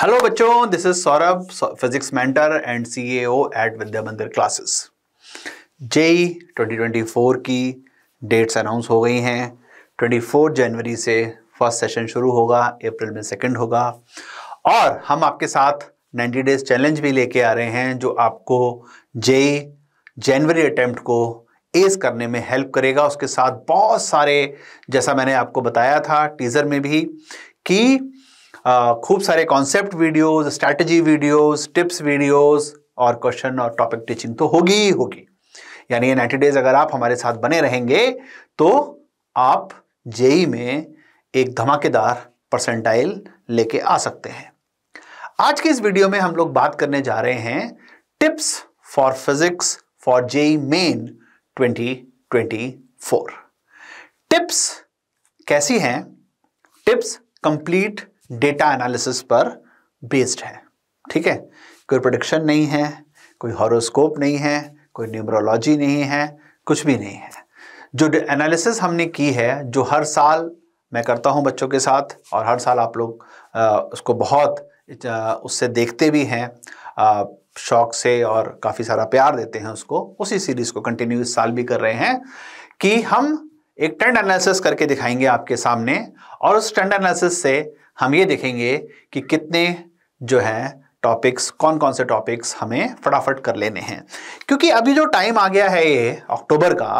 hello बच्चों this is Saurabh physics mentor and CAO at Vidya Mandir classes JEE 2024 की dates announce हो गई हैं 24 जनवरी से फर्स्ट सेशन शुरू होगा अप्रैल में सेकंड होगा और हम आपके साथ 90 डेज चैलेंज भी लेके आ रहे हैं जो आपको जेई जनवरी अटैम्प्ट को एस करने में हेल्प करेगा उसके साथ बहुत सारे जैसा मैंने आपको बताया था टीज़र में भी कि खूब सारे concept videos strategy videos tips videos और क्वेश्चन और टॉपिक टीचिंग तो होगी ही होगी यानी ये नाइन्टी डेज अगर आप हमारे साथ बने रहेंगे तो आप जेई में एक धमाकेदार परसेंटाइल लेके आ सकते हैं आज के इस वीडियो में हम लोग बात करने जा रहे हैं tips for physics for JEE main 2024 tips कैसी हैं टिप्स कंप्लीट डेटा एनालिसिस पर बेस्ड है ठीक है कोई प्रोडिक्शन नहीं है कोई हॉरोस्कोप नहीं है कोई न्यूमरोलॉजी नहीं है कुछ भी नहीं है जो एनालिसिस हमने की है जो हर साल मैं करता हूं बच्चों के साथ और हर साल आप लोग आ, उसको बहुत आ, उससे देखते भी हैं शौक से और काफ़ी सारा प्यार देते हैं उसको उसी सीरीज़ को कंटिन्यू इस साल भी कर रहे हैं कि हम एक ट्रेंड एनालिसिस करके दिखाएंगे आपके सामने और उस ट्रेंड एनालिसिस से हम ये देखेंगे कि कितने जो हैं टॉपिक्स कौन कौन से टॉपिक्स हमें फटाफट कर लेने हैं क्योंकि अभी जो टाइम आ गया है ये अक्टूबर का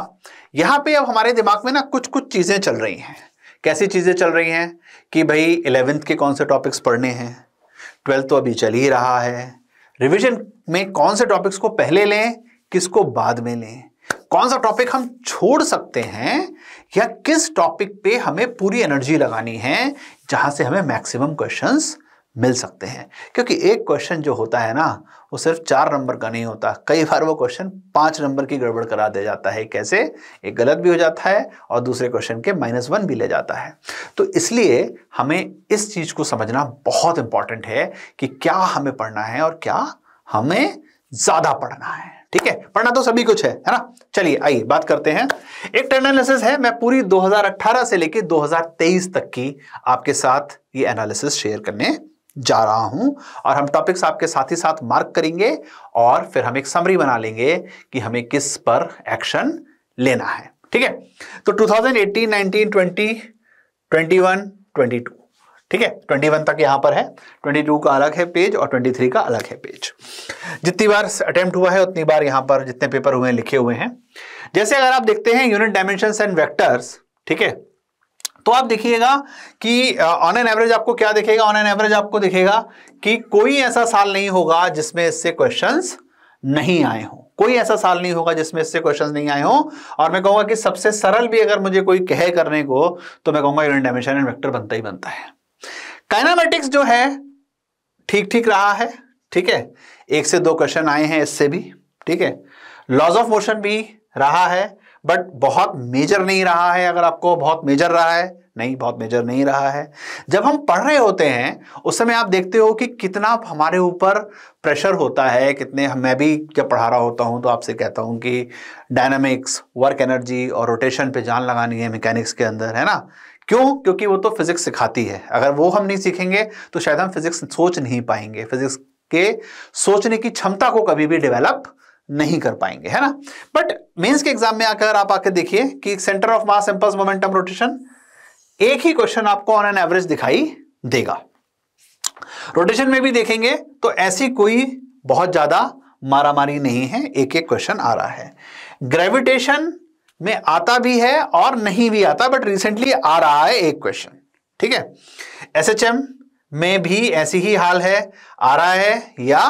यहाँ पे अब हमारे दिमाग में ना कुछ कुछ चीज़ें चल रही हैं कैसी चीज़ें चल रही हैं कि भाई इलेवेंथ के कौन से टॉपिक्स पढ़ने हैं ट्वेल्थ तो अभी चल ही रहा है रिविजन में कौन से टॉपिक्स को पहले लें किसको बाद में लें कौन सा टॉपिक हम छोड़ सकते हैं या किस टॉपिक पे हमें पूरी एनर्जी लगानी है जहां से हमें मैक्सिमम क्वेश्चंस मिल सकते हैं क्योंकि एक क्वेश्चन जो होता है ना वो सिर्फ चार नंबर का नहीं होता कई बार वो क्वेश्चन पाँच नंबर की गड़बड़ करा दिया जाता है कैसे एक गलत भी हो जाता है और दूसरे क्वेश्चन के माइनस वन भी ले जाता है तो इसलिए हमें इस चीज़ को समझना बहुत इंपॉर्टेंट है कि क्या हमें पढ़ना है और क्या हमें ज़्यादा पढ़ना है ठीक है पढ़ना तो सभी कुछ है है ना चलिए आइए बात करते हैं एक ट्रेंड एनालिसिस है मैं पूरी 2018 से लेकर 2023 तक की आपके साथ ये एनालिसिस शेयर करने जा रहा हूं और हम टॉपिक्स आपके साथ ही साथ मार्क करेंगे और फिर हम एक समरी बना लेंगे कि हमें किस पर एक्शन लेना है ठीक है तो 2018, 19, 20, 21, 22 ठीक है वन तक यहां पर है ट्वेंटी टू का अलग है पेज और ट्वेंटी थ्री का अलग है पेज जितनी बार अटेम्प्ट हुआ है उतनी बार यहां पर जितने पेपर हुए हैं लिखे हुए हैं जैसे अगर आप देखते हैं यूनिट डायमेंशन एंड वेक्टर्स ठीक है तो आप देखिएगा कि ऑन एन एवरेज आपको क्या दिखेगा ऑन एन एवरेज आपको दिखेगा कि कोई ऐसा साल नहीं होगा जिसमें इससे क्वेश्चंस नहीं आए हों कोई ऐसा साल नहीं होगा जिसमें इससे क्वेश्चंस नहीं आए हों और मैं कहूंगा कि सबसे सरल भी अगर मुझे कोई कहे करने को तो मैं कहूंगा यूनिट डायमेंशन एंड वेक्टर बनता ही बनता है काइनामेटिक्स जो है ठीक ठीक रहा है ठीक है एक से दो क्वेश्चन आए हैं इससे भी ठीक है लॉज ऑफ मोशन भी रहा है बट बहुत मेजर नहीं रहा है अगर आपको बहुत मेजर रहा है नहीं बहुत मेजर नहीं रहा है जब हम पढ़ रहे होते हैं उस समय आप देखते हो कि कितना हमारे ऊपर प्रेशर होता है कितने मैं भी जब पढ़ा रहा होता हूँ तो आपसे कहता हूँ कि डायनामिक्स वर्क एनर्जी और रोटेशन पे जान लगानी है मैकेनिक्स के अंदर है ना क्यों क्योंकि वो तो फिज़िक्स सिखाती है अगर वो हम नहीं सीखेंगे तो शायद हम फिज़िक्स सोच नहीं पाएंगे फिज़िक्स के सोचने की क्षमता को कभी भी डेवलप नहीं कर पाएंगे है ना बट मेंस के एग्जाम में आकर आप आके देखिए कि centre of mass impulse momentum rotation एक ही क्वेश्चन आपको ऑन एन एवरेज दिखाई देगा रोटेशन में भी देखेंगे तो ऐसी कोई बहुत ज्यादा मारामारी नहीं है एक एक क्वेश्चन आ रहा है ग्रेविटेशन में आता भी है और नहीं भी आता बट रिसेंटली आ रहा है एक क्वेश्चन ठीक है एसएचएम में भी ऐसी ही हाल है आ रहा है या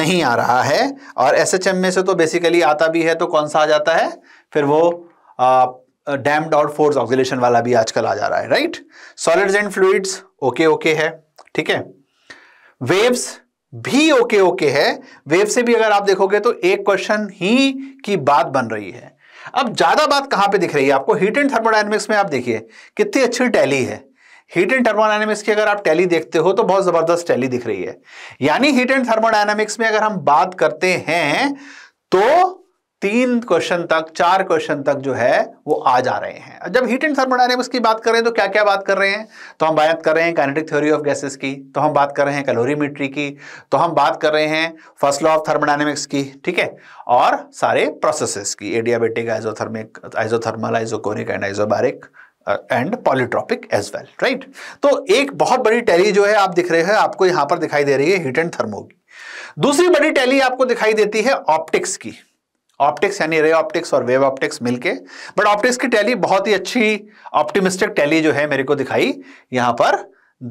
नहीं आ रहा है और एसएचएम में से तो बेसिकली आता भी है तो कौन सा आ जाता है फिर वो आ, डैम्ड और फोर्स ऑक्सीलेशन वाला भी आजकल आ जा रहा है right solids and fluids okay okay है ठीक है वेव्स भी ओके okay, ओके okay है वेव से भी अगर आप देखोगे तो एक क्वेश्चन ही की बात बन रही है अब ज्यादा बात कहां पे दिख रही है आपको हीट एंड थर्मोडाइनमिक्स में आप देखिए कितनी अच्छी टैली है हीट एंड थर्मोडाइनमिक्स की अगर आप टैली देखते हो तो बहुत जबरदस्त टैली दिख रही है यानी हीट एंड थर्मोडाइनमिक्स में अगर हम बात करते हैं तो तीन क्वेश्चन तक चार क्वेश्चन तक जो है वो आ जा रहे हैं जब हीट एंड थर्मोडाइनमिक्स की बात करें तो क्या क्या बात कर रहे हैं तो हम बात कर रहे हैं काइनेटिक थ्योरी ऑफ गैसेस की तो हम बात कर रहे हैं कैलोरीमेट्री की तो हम बात कर रहे हैं फर्स्ट लॉ ऑफ थर्मोडाइनमिक्स की ठीक है और सारे प्रोसेसेस की adiabatic isothermic isothermal isochoric and isobaric and polytropic as well right तो एक बहुत बड़ी टैली जो है आप दिख रहे हैं आपको यहां पर दिखाई दे रही है हीट एंड थर्मो की दूसरी बड़ी टैली आपको दिखाई देती है ऑप्टिक्स की ऑप्टिक्स यानी रे ऑप्टिक्स और वेव ऑप्टिक्स मिलके बट ऑप्टिक्स की टैली बहुत ही अच्छी ऑप्टिमिस्टिक टैली जो है मेरे को दिखाई यहां पर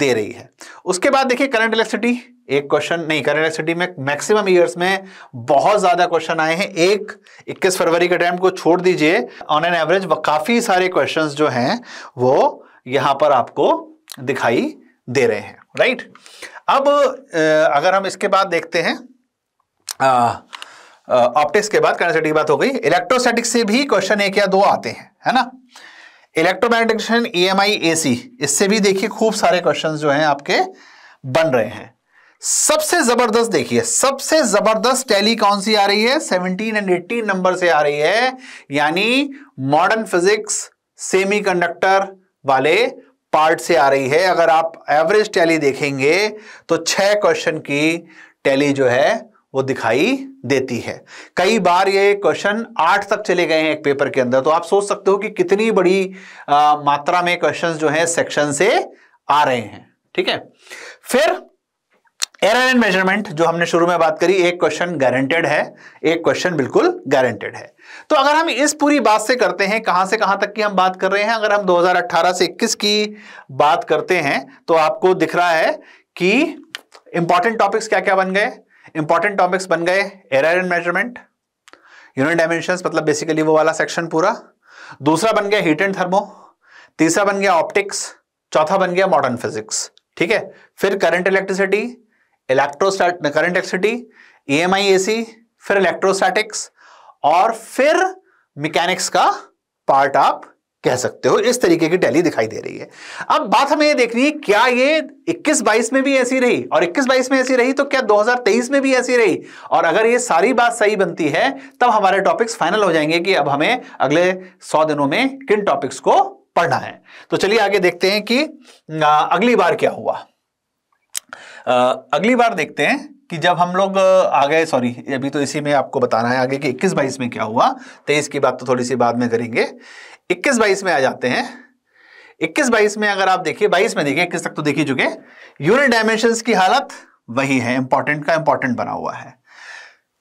दे रही है उसके बाद देखिए करंट इलेक्ट्रिसिटी एक क्वेश्चन नहीं करंट इलेक्ट्रिसिटी में मैक्सिमम ईयर्स में बहुत ज़्यादा क्वेश्चन आए हैं एक 21 फरवरी के टाइम को छोड़ दीजिए ऑन एन एवरेज काफ़ी सारे क्वेश्चन जो है वो यहां पर आपको दिखाई दे रहे हैं राइट अब अगर हम इसके बाद देखते हैं आ, ऑप्टिक्स के बाद किनेस्थेटिक की बात हो गई इलेक्ट्रोस्टैटिक से भी क्वेश्चन एक या दो आते हैं है ना इलेक्ट्रोमैग्नेटिक्शन ई एम आई ए सी इससे भी देखिए खूब सारे क्वेश्चन जो हैं आपके बन रहे हैं सबसे जबरदस्त देखिए सबसे जबरदस्त टैली कौन सी आ रही है 17 एंड 18 नंबर से आ रही है यानी मॉडर्न फिजिक्स सेमीकंडक्टर वाले पार्ट से आ रही है अगर आप एवरेज टैली देखेंगे तो छह क्वेश्चन की टैली जो है वो दिखाई देती है कई बार ये क्वेश्चन आठ तक चले गए हैं एक पेपर के अंदर तो आप सोच सकते हो कि कितनी बड़ी आ, मात्रा में क्वेश्चंस जो है सेक्शन से आ रहे हैं ठीक है फिर एरर एंड मेजरमेंट जो हमने शुरू में बात करी एक क्वेश्चन गारंटेड है एक क्वेश्चन बिल्कुल गारंटेड है तो अगर हम इस पूरी बात से करते हैं कहां से कहां तक की हम बात कर रहे हैं अगर हम 2018 से 21 की बात करते हैं तो आपको दिख रहा है कि इंपॉर्टेंट टॉपिक्स क्या क्या बन गए इंपॉर्टेंट टॉपिक्स बन गए error and measurement unit dimension मतलब बेसिकली वो वाला सेक्शन पूरा दूसरा बन गया हीट एंड थर्मो तीसरा बन गया ऑप्टिक्स चौथा बन गया मॉडर्न फिजिक्स ठीक है फिर current electricity electrostat current electricity E M I A C फिर इलेक्ट्रोस्टैटिक्स और फिर मैकेनिक्स का पार्ट आप कह सकते हो इस तरीके की टैली दिखाई दे रही है अब बात हमें ये देखनी है क्या ये 21 22 में भी ऐसी रही और 21 22 में ऐसी रही तो क्या 2023 में भी ऐसी रही और अगर ये सारी बात सही बनती है तब हमारे टॉपिक्स फाइनल हो जाएंगे कि अब हमें अगले 100 दिनों में किन टॉपिक्स को पढ़ना है तो चलिए आगे देखते हैं कि अगली बार क्या हुआ अगली बार देखते हैं कि जब हम लोग आ गए सॉरी अभी तो इसी में आपको बताना है आगे कि 21 22 में क्या हुआ 23 की बात तो थोड़ी सी बाद में करेंगे इक्कीस बाईस में आ जाते हैं इक्कीस बाईस में अगर आप देखिए बाईस में देखिए इक्कीस तक तो देख ही चुके यूनिट डायमेंशन की हालत वही है इंपॉर्टेंट का इंपॉर्टेंट बना हुआ है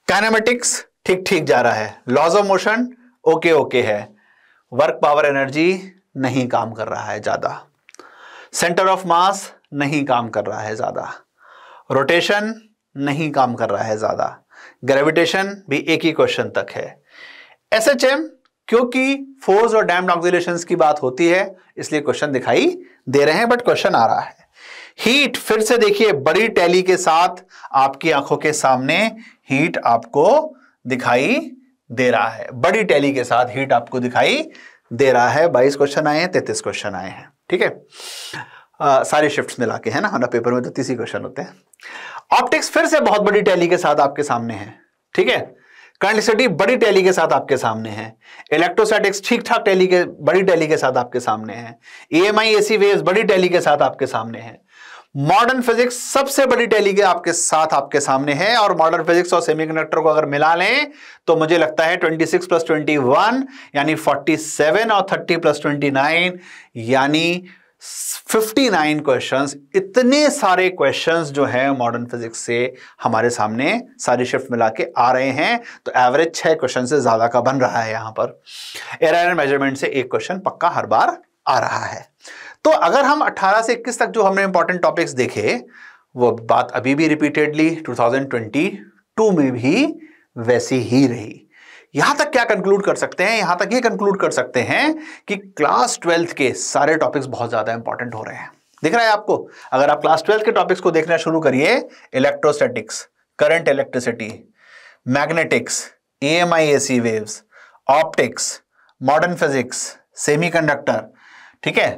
कैनामेटिक्स ठीक ठीक जा रहा है laws of motion okay okay है वर्क पावर एनर्जी नहीं काम कर रहा है ज़्यादा सेंटर ऑफ मास नहीं काम कर रहा है ज़्यादा रोटेशन नहीं काम कर रहा है ज़्यादा ग्रेविटेशन भी एक ही क्वेश्चन तक है एस एच एम क्योंकि फोर्स और डैम्ड ऑक्सीलेशन की बात होती है इसलिए क्वेश्चन दिखाई दे रहे हैं बट क्वेश्चन आ रहा है हीट फिर से देखिए बड़ी टैली के साथ आपकी आंखों के सामने हीट आपको दिखाई दे रहा है बड़ी टैली के साथ हीट आपको दिखाई दे रहा है बाईस क्वेश्चन आए हैं तैतीस क्वेश्चन आए हैं ठीक है सारे शिफ्ट मिला के है ना हमारा पेपर में तो तीस ही क्वेश्चन होते हैं ऑप्टिक्स फिर से बहुत बड़ी टैली के साथ आपके सामने है ठीक है कंडिसिटी बड़ी टैली के साथ आपके सामने है इलेक्ट्रोसेटिक्स ठीक ठाक टैली के बड़ी टैली के साथ आपके सामने है ईएमआई एसी वेव्स बड़ी टैली के साथ आपके सामने है मॉडर्न फिजिक्स सबसे बड़ी टैली के आपके साथ आपके सामने है और मॉडर्न फिजिक्स और सेमीकंडक्टर को अगर मिला लें तो मुझे लगता है 26 प्लस 21 यानी 47 और 30 प्लस 29 यानी 59 क्वेश्चंस इतने सारे क्वेश्चंस जो हैं मॉडर्न फिजिक्स से हमारे सामने सारी शिफ्ट मिला के आ रहे हैं तो एवरेज छह क्वेश्चन से ज़्यादा का बन रहा है यहाँ पर एयर एंड मेजरमेंट से एक क्वेश्चन पक्का हर बार आ रहा है तो अगर हम 18 से 21 तक जो हमने इंपॉर्टेंट टॉपिक्स देखे वो बात अभी भी रिपीटेडली टू में भी वैसी ही रही यहां तक क्या कंक्लूड कर सकते हैं यहां तक ये कंक्लूड कर सकते हैं कि क्लास ट्वेल्थ के सारे टॉपिक्स बहुत ज्यादा इंपॉर्टेंट हो रहे हैं दिख रहा है आपको अगर आप क्लास ट्वेल्थ के टॉपिक्स को देखना शुरू करिए electrostatics current electricity magnetics E M I waves optics modern physics conductor ठीक है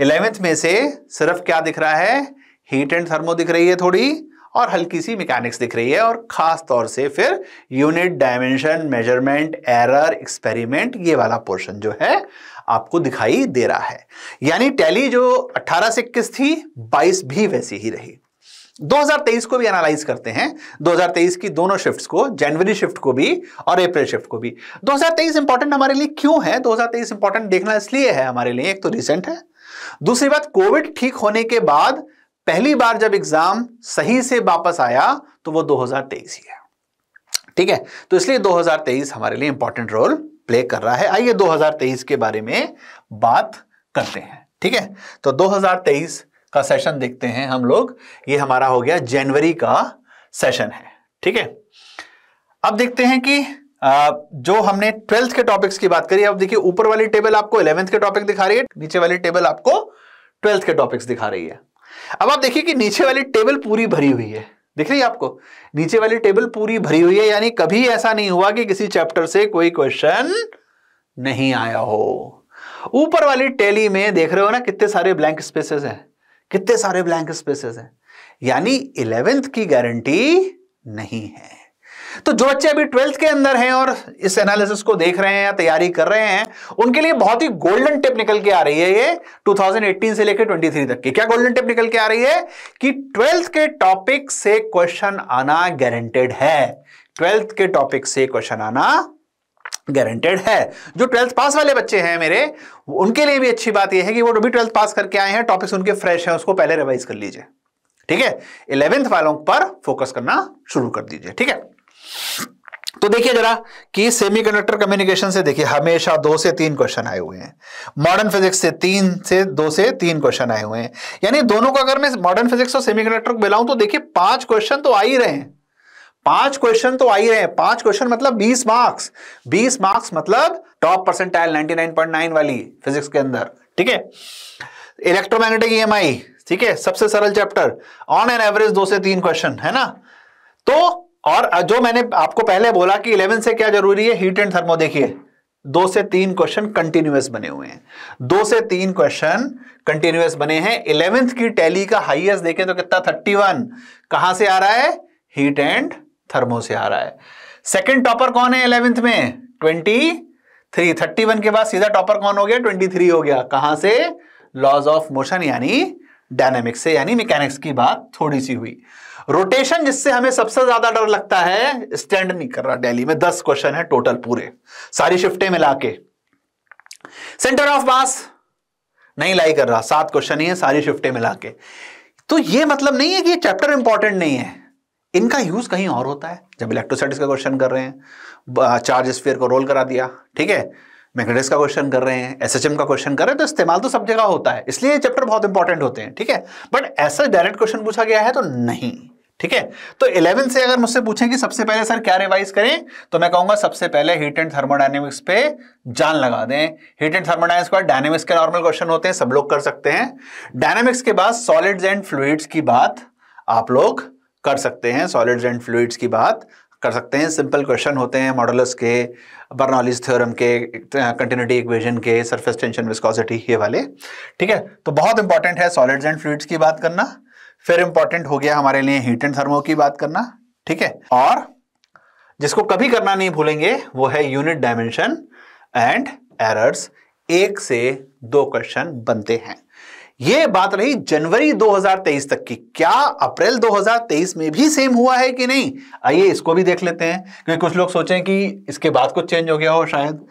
इलेवेंथ में से सिर्फ क्या दिख रहा है हीट एंड थर्मो दिख रही है थोड़ी और हल्की सी मैकेनिक्स दिख रही है और ख़ास तौर से फिर unit dimension measurement error experiment ये वाला पोर्शन जो है आपको दिखाई दे रहा है यानी टैली जो 18 से इक्कीस थी 22 भी वैसी ही रही 2023 को भी एनालाइज करते हैं 2023 की दोनों शिफ्ट्स को जनवरी शिफ्ट को भी और अप्रैल शिफ्ट को भी 2023 इंपॉर्टेंट हमारे लिए क्यों है 2023 इंपॉर्टेंट देखना इसलिए है हमारे लिए एक तो रिसेंट है दूसरी बात कोविड ठीक होने के बाद पहली बार जब एग्जाम सही से वापस आया तो वो 2023 ही है ठीक है तो इसलिए 2023 हमारे लिए इंपॉर्टेंट रोल प्ले कर रहा है आइए 2023 के बारे में बात करते हैं ठीक है तो 2023 का सेशन देखते हैं हम लोग ये हमारा हो गया जनवरी का सेशन है ठीक है अब देखते हैं कि जो हमने ट्वेल्थ के टॉपिक्स की बात करी अब देखिए ऊपर वाली टेबल आपको इलेवेंथ के टॉपिक दिखा रही है नीचे वाली टेबल आपको ट्वेल्थ के टॉपिक्स दिखा रही है अब आप देखिए कि नीचे वाली टेबल पूरी भरी हुई है दिख रही है आपको नीचे वाली टेबल पूरी भरी हुई है यानी कभी ऐसा नहीं हुआ कि किसी चैप्टर से कोई क्वेश्चन नहीं आया हो ऊपर वाली टैली में देख रहे हो ना कितने सारे ब्लैंक स्पेसेस हैं कितने सारे ब्लैंक स्पेसेस हैं यानी इलेवेंथ की गारंटी नहीं है तो जो बच्चे अभी ट्वेल्थ के अंदर हैं और इस एनालिसिस को देख रहे हैं या तैयारी कर रहे हैं उनके लिए बहुत ही गोल्डन टिप निकल के आ रही है ये 2018 से लेकर 23 तक की क्या गोल्डन टिप निकल के आ रही है कि ट्वेल्थ के टॉपिक से क्वेश्चन आना गारंटेड है ट्वेल्थ के टॉपिक से क्वेश्चन आना गारंटेड है जो ट्वेल्थ पास वाले बच्चे हैं मेरे उनके लिए भी अच्छी बात यह है कि वो भी ट्वेल्थ पास करके आए हैं टॉपिक्स उनके फ्रेश हैं उसको पहले रिवाइज कर लीजिए ठीक है इलेवेंथ वालों पर फोकस करना शुरू कर दीजिए ठीक है तो देखिए जरा कि सेमीकंडक्टर कम्युनिकेशन से देखिए हमेशा दो से तीन क्वेश्चन आए हुए हैं मॉडर्न फिजिक्स से तीन से दो से तीन क्वेश्चन आए हुए हैं यानी दोनों को अगर मैं मॉडर्न फिजिक्स और सेमीकंडक्टर को मिलाऊं तो देखिए पांच क्वेश्चन तो आ ही रहे हैं पांच क्वेश्चन तो आ ही रहे हैं पांच क्वेश्चन मतलब बीस मार्क्स बीस मार्क्स मतलब टॉप परसेंटाइल 99.9 वाली फिजिक्स के अंदर ठीक है इलेक्ट्रोमैग्नेटिक ई e ठीक है सबसे सरल चैप्टर ऑन एन एवरेज दो से तीन क्वेश्चन है ना तो और जो मैंने आपको पहले बोला कि इलेवन से क्या जरूरी है हीट एंड थर्मो देखिए दो से तीन क्वेश्चन कंटिन्यूस बने हुए हैं दो से तीन क्वेश्चन कंटिन्यूस बने हैं इलेवेंथ की टैली का हाईएस्ट देखें तो कितना थर्टी वन कहां से आ रहा है हीट एंड थर्मो से आ रहा है सेकंड टॉपर कौन है इलेवेंथ में ट्वेंटी थ्री थर्टी वन के बाद सीधा टॉपर कौन हो गया ट्वेंटी थ्री हो गया कहां से लॉज ऑफ मोशन यानी डायनेमिक्स से यानी मैकेनिक्स की बात थोड़ी सी हुई रोटेशन जिससे हमें सबसे ज्यादा डर लगता है स्टैंड नहीं कर रहा डेली में दस क्वेश्चन है टोटल पूरे सारी शिफ्टें मिला के सेंटर ऑफ मास नहीं लाई कर रहा सात क्वेश्चन ही है सारी शिफ्टें मिला के तो ये मतलब नहीं है कि ये चैप्टर इंपॉर्टेंट नहीं है इनका यूज कहीं और होता है जब इलेक्ट्रोसाइटिस का क्वेश्चन कर रहे हैं चार्ज स्फीयर को रोल करा दिया ठीक है मैग्नेटिक्स का क्वेश्चन कर रहे हैं एसएचएम का क्वेश्चन कर रहे हैं तो इस्तेमाल तो सब जगह होता है इसलिए ये चैप्टर बहुत इंपॉर्टेंट होते हैं ठीक है बट ऐसा डायरेक्ट क्वेश्चन पूछा गया है तो नहीं ठीक है तो इलेवन से अगर मुझसे पूछें कि सबसे पहले सर क्या रिवाइज करें तो मैं कहूंगा सबसे पहले हीट एंड थर्मोडाइनमिक्स पे जान लगा दें हीट एंड थर्मोडाइनमिक्स के बाद डायनेमिक्स के नॉर्मल क्वेश्चन होते हैं सब लोग कर सकते हैं डायनेमिक्स के बाद सॉलिड्स एंड फ्लूड्स की बात आप लोग कर सकते हैं सॉलिड्स एंड फ्लूड्स की बात कर सकते हैं सिंपल क्वेश्चन होते हैं मॉडल्स के बर्नौलीज थ्योरम के कंटिन्यूटी इक्वेशन के सरफेस टेंशन विस्कोसिटी ये वाले ठीक है तो बहुत इंपॉर्टेंट है सॉलिड्स एंड फ्लूड्स की बात करना फिर इंपॉर्टेंट हो गया हमारे लिए हीट एंड थर्मो की बात करना ठीक है और जिसको कभी करना नहीं भूलेंगे वो है यूनिट डायमेंशन एंड एरर्स एक से दो क्वेश्चन बनते हैं ये बात रही जनवरी 2023 तक की क्या अप्रैल 2023 में भी सेम हुआ है कि नहीं आइए इसको भी देख लेते हैं क्योंकि कुछ लोग सोचें कि इसके बाद कुछ चेंज हो गया हो शायद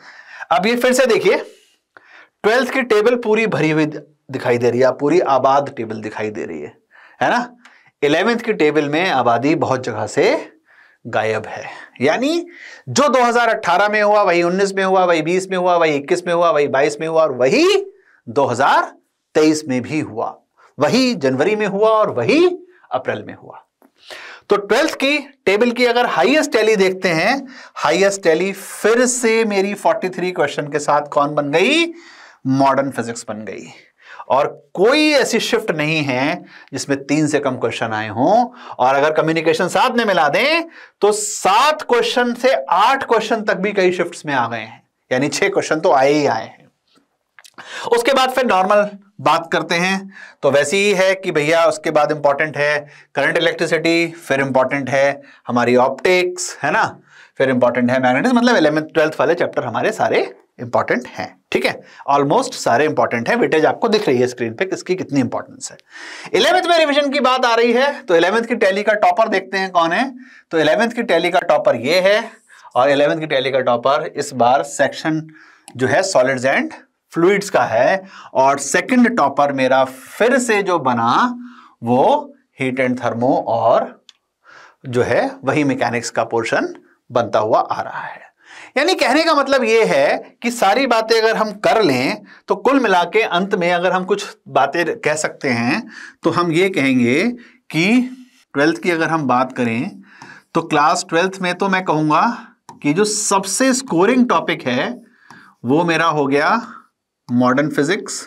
अब ये फिर से देखिए ट्वेल्थ की टेबल पूरी भरी हुई दिखाई दे रही है पूरी आबाद टेबल दिखाई दे रही है है ना इलेवेंथ की टेबल में आबादी बहुत जगह से गायब है यानी जो 2018 में हुआ वही 19 में हुआ वही 20 में हुआ वही 21 में हुआ वही 22 में हुआ और वही 2023 में भी हुआ वही जनवरी में हुआ और वही अप्रैल में हुआ तो ट्वेल्थ की टेबल की अगर हाईएस्ट टैली देखते हैं हाईएस्ट टैली फिर से मेरी 43 क्वेश्चन के साथ कौन बन गई मॉडर्न फिजिक्स बन गई और कोई ऐसी शिफ्ट नहीं है जिसमें तीन से कम क्वेश्चन आए हों और अगर कम्युनिकेशन साथ में मिला दें तो सात क्वेश्चन से आठ क्वेश्चन तक भी कई शिफ्ट में आ गए हैं यानी छह क्वेश्चन तो आए ही आए हैं उसके बाद फिर नॉर्मल बात करते हैं तो वैसे ही है कि भैया उसके बाद इंपॉर्टेंट है करंट इलेक्ट्रिसिटी फिर इंपॉर्टेंट है हमारी ऑप्टिक्स है ना फिर इंपॉर्टेंट है मैग्नेटिक्स मतलब इलेवेंथ ट्वेल्थ वाले चैप्टर हमारे सारे इंपॉर्टेंट है ठीक है ऑलमोस्ट सारे इंपॉर्टेंट है वेटेज आपको दिख रही है स्क्रीन पे किसकी कितनी इंपॉर्टेंस है इलेवेंथ में रिवीजन की बात आ रही है तो इलेवेंथ की टैली का टॉपर देखते हैं कौन है तो इलेवेंथ की टैली का टॉपर ये है और इलेवेंथ की टैली का टॉपर इस बार सेक्शन जो है सॉलिड्स एंड फ्लूड्स का है और सेकंड टॉपर मेरा फिर से जो बना वो हीट एंड थर्मो और जो है वही मैकेनिक्स का पोर्शन बनता हुआ आ रहा है यानी कहने का मतलब यह है कि सारी बातें अगर हम कर लें तो कुल मिला के अंत में अगर हम कुछ बातें कह सकते हैं तो हम ये कहेंगे कि ट्वेल्थ की अगर हम बात करें तो क्लास ट्वेल्थ में तो मैं कहूँगा कि जो सबसे स्कोरिंग टॉपिक है वो मेरा हो गया मॉडर्न फिजिक्स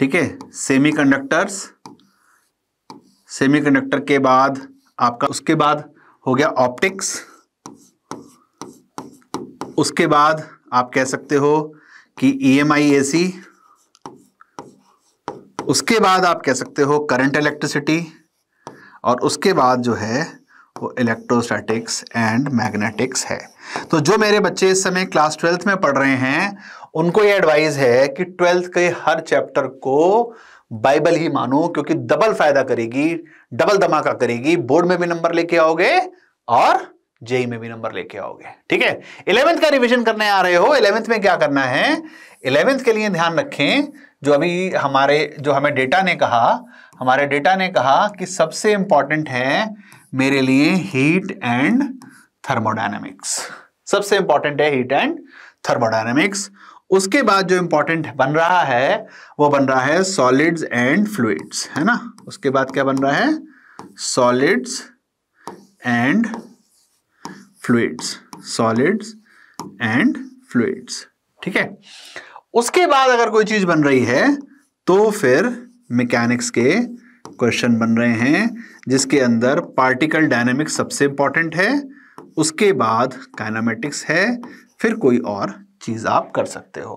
ठीक है सेमी कंडक्टर के बाद आपका उसके बाद हो गया ऑप्टिक्स उसके बाद आप कह सकते हो कि ई एम आई ए सी उसके बाद आप कह सकते हो करंट इलेक्ट्रिसिटी और उसके बाद जो है वो इलेक्ट्रोस्टैटिक्स एंड मैग्नेटिक्स है तो जो मेरे बच्चे इस समय क्लास ट्वेल्थ में पढ़ रहे हैं उनको ये एडवाइस है कि ट्वेल्थ के हर चैप्टर को बाइबल ही मानो क्योंकि डबल फायदा करेगी डबल धमाका करेगी बोर्ड में भी नंबर लेके आओगे और जेई में भी नंबर लेके आओगे ठीक है इलेवेंथ का रिवीजन करने आ रहे हो इलेवेंथ में क्या करना है इलेवेंथ के लिए ध्यान रखें जो अभी हमारे जो हमें डेटा ने कहा हमारे डेटा ने कहा कि सबसे इंपॉर्टेंट है मेरे लिए हीट एंड थर्मोडाइनमिक्स सबसे इंपॉर्टेंट है हीट एंड थर्मोडाइनमिक्स उसके बाद जो इंपॉर्टेंट बन रहा है वो बन रहा है सॉलिड्स एंड फ्लूड्स है ना उसके बाद क्या बन रहा है solids and fluids solids and fluids ठीक है उसके बाद अगर कोई चीज बन रही है तो फिर मैकेनिक्स के क्वेश्चन बन रहे हैं जिसके अंदर पार्टिकल डायनेमिक्स सबसे इंपॉर्टेंट है उसके बाद काइनामेटिक्स है फिर कोई और चीज आप कर सकते हो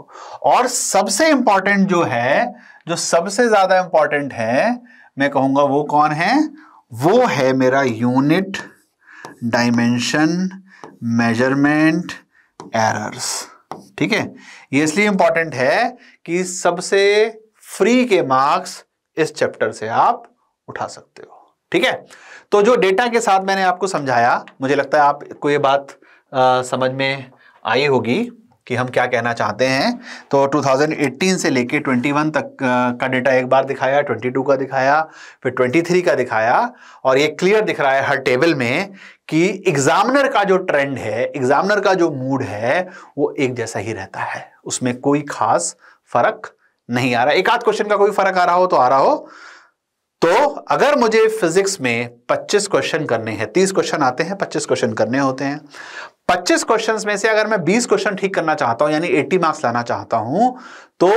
और सबसे इंपॉर्टेंट जो है जो सबसे ज्यादा इंपॉर्टेंट है मैं कहूंगा वो कौन है वो है मेरा यूनिट डायमेंशन मेजरमेंट एरर्स ठीक है ये इसलिए इंपॉर्टेंट है कि सबसे फ्री के मार्क्स इस चैप्टर से आप उठा सकते हो ठीक है तो जो डेटा के साथ मैंने आपको समझाया मुझे लगता है आपको ये बात आ, समझ में आई होगी कि हम क्या कहना चाहते हैं तो 2018 से लेके 21 तक का डेटा एक बार दिखाया 22 का दिखाया फिर 23 का दिखाया और ये क्लियर दिख रहा है हर टेबल में कि एग्जामिनर का जो ट्रेंड है एग्जामिनर का जो मूड है वो एक जैसा ही रहता है उसमें कोई खास फर्क नहीं आ रहा एक आध क्वेश्चन का कोई फर्क आ रहा हो तो आ रहा हो तो अगर मुझे फिजिक्स में 25 क्वेश्चन करने हैं 30 क्वेश्चन आते हैं 25 क्वेश्चन करने होते हैं 25 क्वेश्चंस में से अगर मैं 20 क्वेश्चन ठीक करना चाहता हूं यानी 80 मार्क्स लाना चाहता हूं तो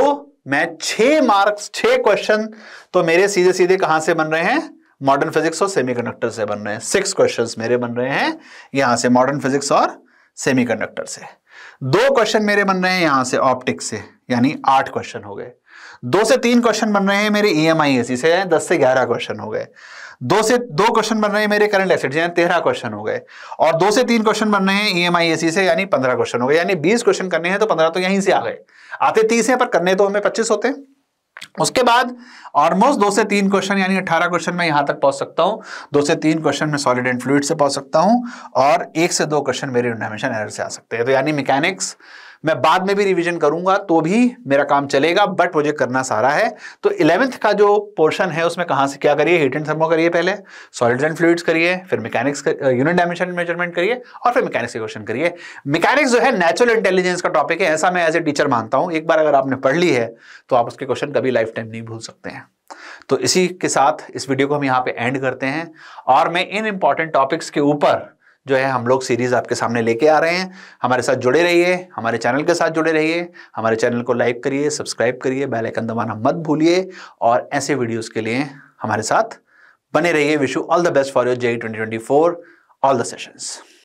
मैं 6 मार्क्स 6 क्वेश्चन तो मेरे सीधे सीधे कहां से बन रहे हैं मॉडर्न फिजिक्स और सेमी से बन रहे हैं सिक्स क्वेश्चन मेरे बन रहे हैं यहां से मॉडर्न फिजिक्स और सेमी से दो क्वेश्चन मेरे बन रहे हैं यहां से ऑप्टिक्स से यानी आठ क्वेश्चन हो गए दो से तीन क्वेश्चन बन रहे हैं मेरे ई एम आई से दस से ग्यारह क्वेश्चन हो गए दो से दो क्वेश्चन बन रहे हैं मेरे करंट एसेट से तेरह क्वेश्चन हो गए और दो से तीन क्वेश्चन बन रहे हैं ई एम आई से यानी पंद्रह क्वेश्चन हो गए यानी बीस क्वेश्चन करने हैं तो पंद्रह तो यहीं से आ गए आते तीस हैं पर करने तो हमें पच्चीस होते हैं उसके बाद ऑलमोस्ट दो से तीन क्वेश्चन यानी अठारह क्वेश्चन मैं यहां तक पहुंच सकता हूं दो से तीन क्वेश्चन मैं सॉलिड एंड फ्लूड से पहुंच सकता हूं और एक से दो क्वेश्चन मेरे इंडोमेशन एरर से आ सकते हैं तो यानी मैकेनिक्स मैं बाद में भी रिविजन करूंगा तो भी मेरा काम चलेगा बट मुझे करना सारा है तो इलेवेंथ का जो पोर्शन है उसमें कहां से क्या करिए हीट एंड थर्मो करिए पहले सॉलिड एंड फ्लूड्स करिए फिर मैकेनिक्स यूनिट डायमेंशन मेजरमेंट करिए और फिर मैकेनिक्स के क्वेश्चन करिए मैकेनिक्स जो है नेचुरल इंटेलिजेंस का टॉपिक है ऐसा मैं एज ए टीचर मानता हूँ एक बार अगर आपने पढ़ ली है तो आप उसके क्वेश्चन कभी लाइफ टाइम नहीं भूल सकते हैं तो इसी के साथ इस वीडियो को हम यहाँ पे एंड करते हैं और मैं इन इंपॉर्टेंट टॉपिक्स के ऊपर जो है हम लोग सीरीज़ आपके सामने लेके आ रहे हैं हमारे साथ जुड़े रहिए हमारे चैनल के साथ जुड़े रहिए हमारे चैनल को लाइक करिए सब्सक्राइब करिए बेल आइकन दबाना मत भूलिए और ऐसे वीडियोस के लिए हमारे साथ बने रहिए wish you all the best for your JEE twenty twenty four all the sessions